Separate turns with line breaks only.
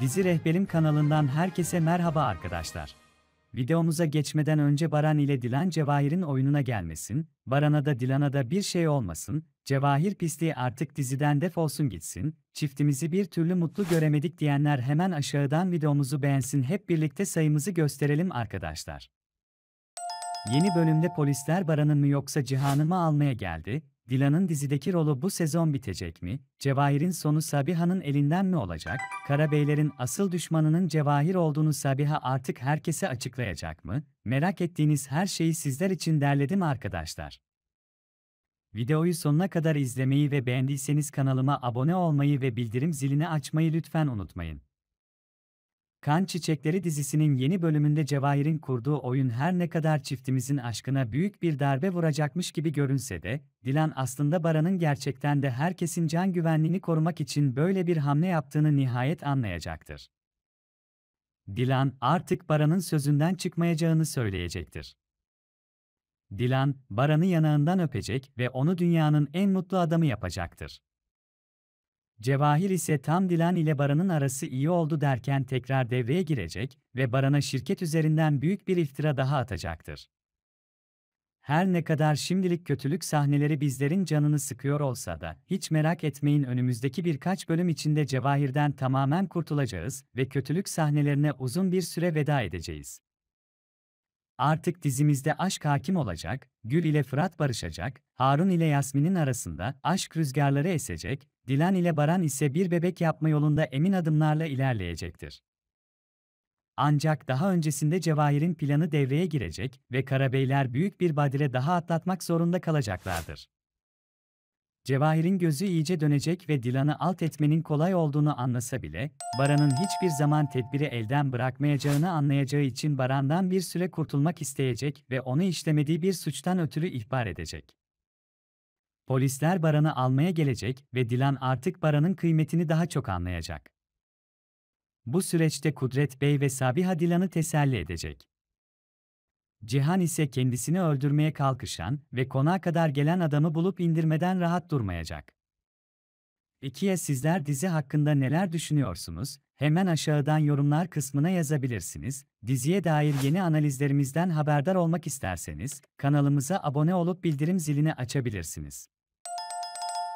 Dizi Rehberim kanalından herkese merhaba arkadaşlar. Videomuza geçmeden önce Baran ile Dilan Cevahir'in oyununa gelmesin, Baran'a da Dilan'a da bir şey olmasın, Cevahir pisliği artık diziden defolsun gitsin, çiftimizi bir türlü mutlu göremedik diyenler hemen aşağıdan videomuzu beğensin hep birlikte sayımızı gösterelim arkadaşlar. Yeni bölümde polisler Baran'ın mı yoksa Cihan'ı mı almaya geldi, Dilan'ın dizideki rolü bu sezon bitecek mi? Cevahir'in sonu Sabiha'nın elinden mi olacak? Karabeylerin asıl düşmanının Cevahir olduğunu Sabiha artık herkese açıklayacak mı? Merak ettiğiniz her şeyi sizler için derledim arkadaşlar. Videoyu sonuna kadar izlemeyi ve beğendiyseniz kanalıma abone olmayı ve bildirim zilini açmayı lütfen unutmayın. Kan Çiçekleri dizisinin yeni bölümünde Cevahir'in kurduğu oyun her ne kadar çiftimizin aşkına büyük bir darbe vuracakmış gibi görünse de, Dilan aslında Baran'ın gerçekten de herkesin can güvenliğini korumak için böyle bir hamle yaptığını nihayet anlayacaktır. Dilan artık Baran'ın sözünden çıkmayacağını söyleyecektir. Dilan, Baran'ı yanağından öpecek ve onu dünyanın en mutlu adamı yapacaktır. Cevahir ise tam Dilan ile Baran'ın arası iyi oldu derken tekrar devreye girecek ve Baran'a şirket üzerinden büyük bir iftira daha atacaktır. Her ne kadar şimdilik kötülük sahneleri bizlerin canını sıkıyor olsa da, hiç merak etmeyin önümüzdeki birkaç bölüm içinde Cevahir'den tamamen kurtulacağız ve kötülük sahnelerine uzun bir süre veda edeceğiz. Artık dizimizde aşk hakim olacak, Gül ile Fırat barışacak, Harun ile Yasmin'in arasında aşk rüzgarları esecek, Dilan ile Baran ise bir bebek yapma yolunda emin adımlarla ilerleyecektir. Ancak daha öncesinde Cevahir'in planı devreye girecek ve Karabeyler büyük bir badire daha atlatmak zorunda kalacaklardır. Cevahir'in gözü iyice dönecek ve Dilan'ı alt etmenin kolay olduğunu anlasa bile, Baran'ın hiçbir zaman tedbiri elden bırakmayacağını anlayacağı için Baran'dan bir süre kurtulmak isteyecek ve onu işlemediği bir suçtan ötürü ihbar edecek. Polisler Baran'ı almaya gelecek ve Dilan artık Baran'ın kıymetini daha çok anlayacak. Bu süreçte Kudret Bey ve Sabiha Dilan'ı teselli edecek. Cihan ise kendisini öldürmeye kalkışan ve konağa kadar gelen adamı bulup indirmeden rahat durmayacak. İkiye sizler dizi hakkında neler düşünüyorsunuz? Hemen aşağıdan yorumlar kısmına yazabilirsiniz. Diziye dair yeni analizlerimizden haberdar olmak isterseniz kanalımıza abone olup bildirim zilini açabilirsiniz.